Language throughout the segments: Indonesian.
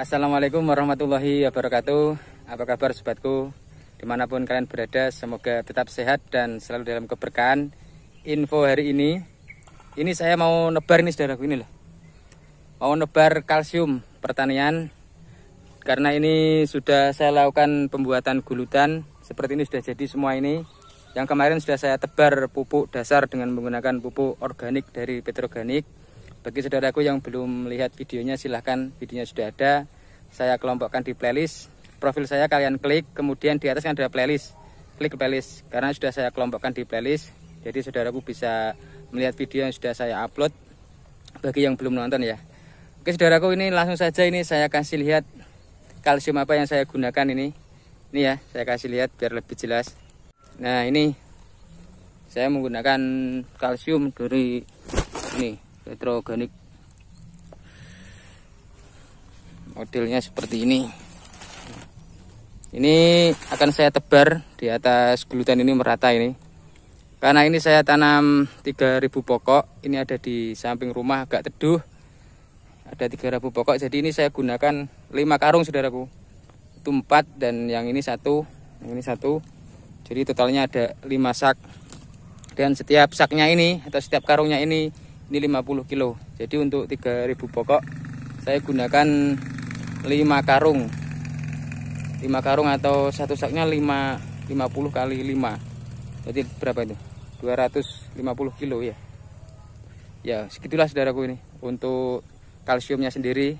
Assalamualaikum warahmatullahi wabarakatuh Apa kabar sobatku Dimanapun kalian berada Semoga tetap sehat dan selalu dalam keberkahan Info hari ini Ini saya mau nebar ini saudaraku ini loh Mau nebar kalsium pertanian Karena ini sudah saya lakukan pembuatan gulutan Seperti ini sudah jadi semua ini Yang kemarin sudah saya tebar pupuk dasar dengan menggunakan pupuk organik dari petroganik bagi saudaraku yang belum melihat videonya silahkan videonya sudah ada. Saya kelompokkan di playlist. Profil saya kalian klik, kemudian di atas kan ada playlist. Klik playlist karena sudah saya kelompokkan di playlist. Jadi saudaraku bisa melihat video yang sudah saya upload bagi yang belum nonton ya. Oke saudaraku ini langsung saja ini saya kasih lihat kalsium apa yang saya gunakan ini. Ini ya, saya kasih lihat biar lebih jelas. Nah, ini saya menggunakan kalsium dari ini tetraorganik modelnya seperti ini ini akan saya tebar di atas gelutan ini merata ini karena ini saya tanam 3000 pokok ini ada di samping rumah agak teduh ada 3000 pokok jadi ini saya gunakan 5 karung saudaraku itu 4 dan yang ini satu yang ini satu jadi totalnya ada 5 sak dan setiap saknya ini atau setiap karungnya ini ini 50 kilo jadi untuk 3000 pokok saya gunakan 5 karung 5 karung atau satu saknya 5 50 kali 5 jadi berapa itu 250 kilo ya ya segitulah saudaraku ini untuk kalsiumnya sendiri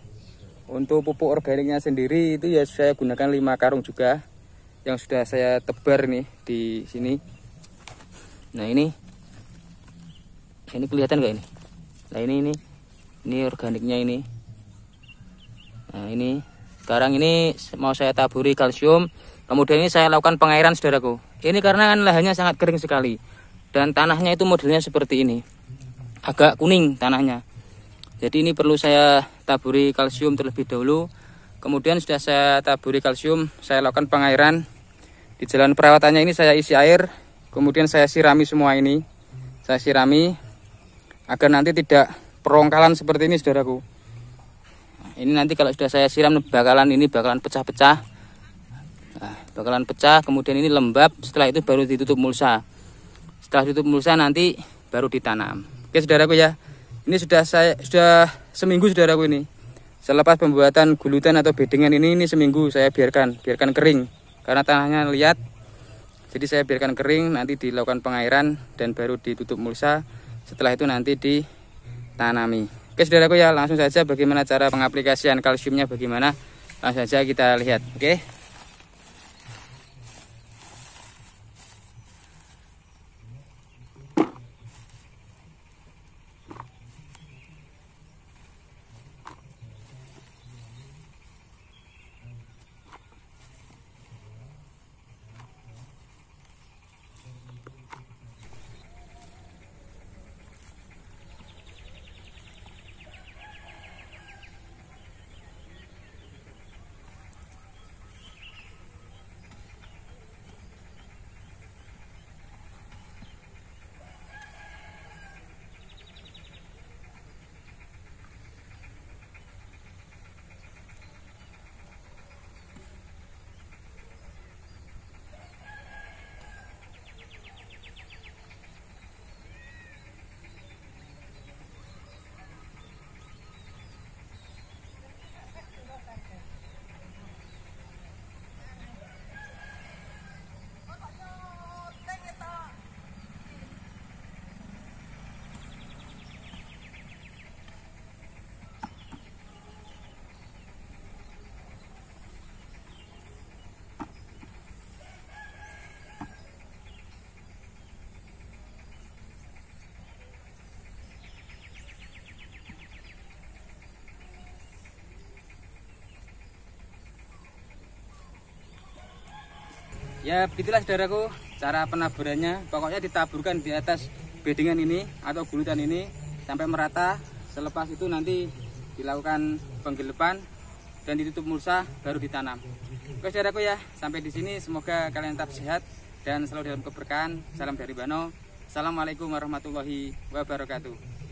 untuk pupuk organiknya sendiri itu ya saya gunakan 5 karung juga yang sudah saya tebar nih di sini nah ini ini kelihatan gak ini nah ini ini ini organiknya ini nah ini sekarang ini mau saya taburi kalsium kemudian ini saya lakukan pengairan saudaraku ini karena kan lahannya sangat kering sekali dan tanahnya itu modelnya seperti ini agak kuning tanahnya jadi ini perlu saya taburi kalsium terlebih dahulu kemudian sudah saya taburi kalsium saya lakukan pengairan di jalan perawatannya ini saya isi air kemudian saya sirami semua ini saya sirami agar nanti tidak perongkalan seperti ini saudaraku nah, ini nanti kalau sudah saya siram bakalan ini bakalan pecah-pecah nah, bakalan pecah kemudian ini lembab setelah itu baru ditutup mulsa setelah ditutup mulsa nanti baru ditanam oke saudaraku ya ini sudah saya sudah seminggu saudaraku ini selepas pembuatan gulutan atau bedengan ini ini seminggu saya biarkan biarkan kering karena tanahnya liat jadi saya biarkan kering nanti dilakukan pengairan dan baru ditutup mulsa setelah itu nanti ditanami oke saudaraku ya langsung saja bagaimana cara pengaplikasian kalsiumnya bagaimana langsung saja kita lihat oke ya begitulah saudaraku cara penaburannya pokoknya ditaburkan di atas bedengan ini atau gulutan ini sampai merata selepas itu nanti dilakukan penggelepan dan ditutup mulsa baru ditanam oke saudaraku ya sampai di sini semoga kalian tetap sehat dan selalu dalam keberkahan salam dari Bano Assalamualaikum warahmatullahi wabarakatuh